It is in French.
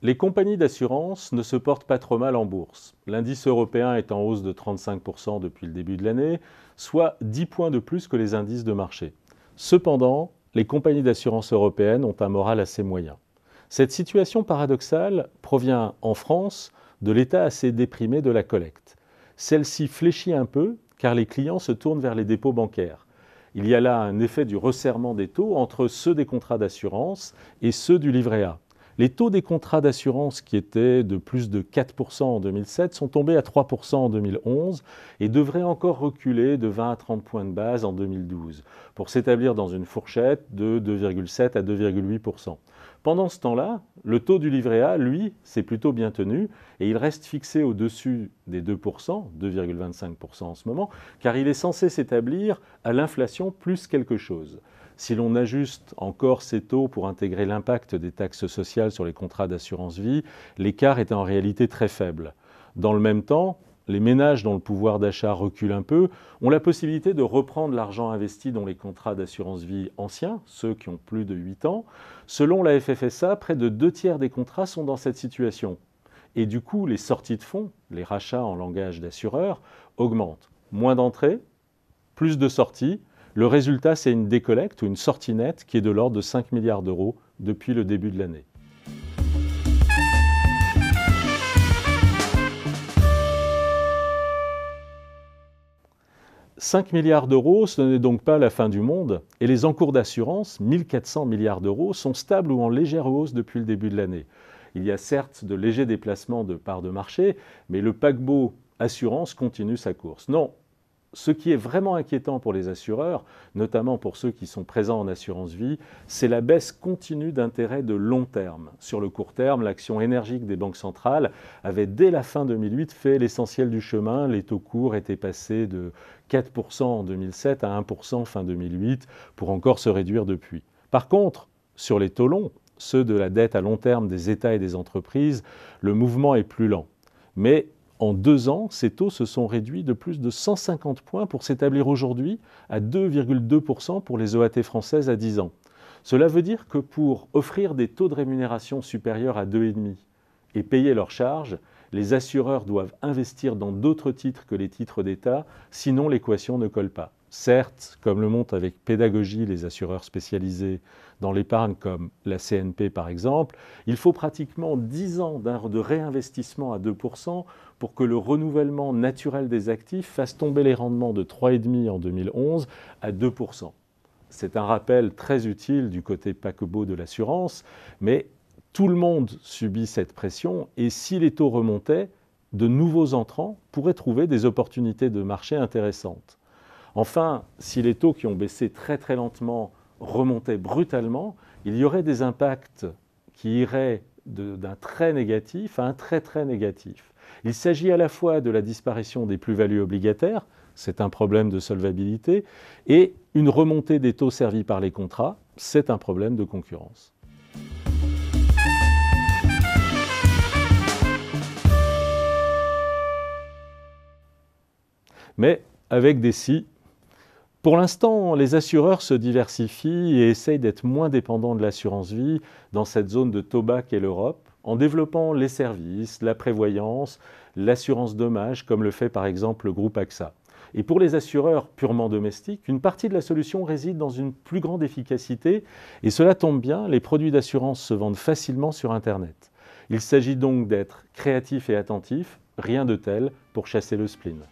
Les compagnies d'assurance ne se portent pas trop mal en bourse. L'indice européen est en hausse de 35% depuis le début de l'année, soit 10 points de plus que les indices de marché. Cependant, les compagnies d'assurance européennes ont un moral assez moyen. Cette situation paradoxale provient en France de l'état assez déprimé de la collecte. Celle-ci fléchit un peu car les clients se tournent vers les dépôts bancaires. Il y a là un effet du resserrement des taux entre ceux des contrats d'assurance et ceux du livret A. Les taux des contrats d'assurance qui étaient de plus de 4% en 2007 sont tombés à 3% en 2011 et devraient encore reculer de 20 à 30 points de base en 2012 pour s'établir dans une fourchette de 2,7 à 2,8%. Pendant ce temps-là, le taux du livret A, lui, s'est plutôt bien tenu et il reste fixé au-dessus des 2%, 2,25% en ce moment, car il est censé s'établir à l'inflation plus quelque chose. Si l'on ajuste encore ces taux pour intégrer l'impact des taxes sociales sur les contrats d'assurance vie, l'écart est en réalité très faible. Dans le même temps, les ménages dont le pouvoir d'achat recule un peu ont la possibilité de reprendre l'argent investi dans les contrats d'assurance vie anciens, ceux qui ont plus de 8 ans. Selon la FFSA, près de deux tiers des contrats sont dans cette situation. Et du coup, les sorties de fonds, les rachats en langage d'assureur, augmentent. Moins d'entrées, plus de sorties, le résultat, c'est une décollecte ou une sortie nette qui est de l'ordre de 5 milliards d'euros depuis le début de l'année. « 5 milliards d'euros, ce n'est donc pas la fin du monde, et les encours d'assurance, 1400 milliards d'euros, sont stables ou en légère hausse depuis le début de l'année. Il y a certes de légers déplacements de parts de marché, mais le paquebot assurance continue sa course. Non, ce qui est vraiment inquiétant pour les assureurs, notamment pour ceux qui sont présents en assurance vie, c'est la baisse continue d'intérêt de long terme. Sur le court terme, l'action énergique des banques centrales avait dès la fin 2008 fait l'essentiel du chemin. Les taux courts étaient passés de 4% en 2007 à 1% fin 2008 pour encore se réduire depuis. Par contre, sur les taux longs, ceux de la dette à long terme des États et des entreprises, le mouvement est plus lent. Mais en deux ans, ces taux se sont réduits de plus de 150 points pour s'établir aujourd'hui à 2,2% pour les OAT e françaises à 10 ans. Cela veut dire que pour offrir des taux de rémunération supérieurs à 2,5, et payer leurs charges, les assureurs doivent investir dans d'autres titres que les titres d'État, sinon l'équation ne colle pas. Certes, comme le montrent avec pédagogie les assureurs spécialisés dans l'épargne comme la CNP par exemple, il faut pratiquement 10 ans de réinvestissement à 2% pour que le renouvellement naturel des actifs fasse tomber les rendements de 3,5% en 2011 à 2%. C'est un rappel très utile du côté paquebot de l'assurance, mais tout le monde subit cette pression et si les taux remontaient, de nouveaux entrants pourraient trouver des opportunités de marché intéressantes. Enfin, si les taux qui ont baissé très très lentement remontaient brutalement, il y aurait des impacts qui iraient d'un très négatif à un très très négatif. Il s'agit à la fois de la disparition des plus-values obligataires, c'est un problème de solvabilité, et une remontée des taux servis par les contrats, c'est un problème de concurrence. mais avec des si. Pour l'instant, les assureurs se diversifient et essayent d'être moins dépendants de l'assurance vie dans cette zone de Tobac et l'Europe, en développant les services, la prévoyance, l'assurance dommage, comme le fait par exemple le groupe AXA. Et pour les assureurs purement domestiques, une partie de la solution réside dans une plus grande efficacité, et cela tombe bien, les produits d'assurance se vendent facilement sur Internet. Il s'agit donc d'être créatif et attentif, rien de tel pour chasser le spleen.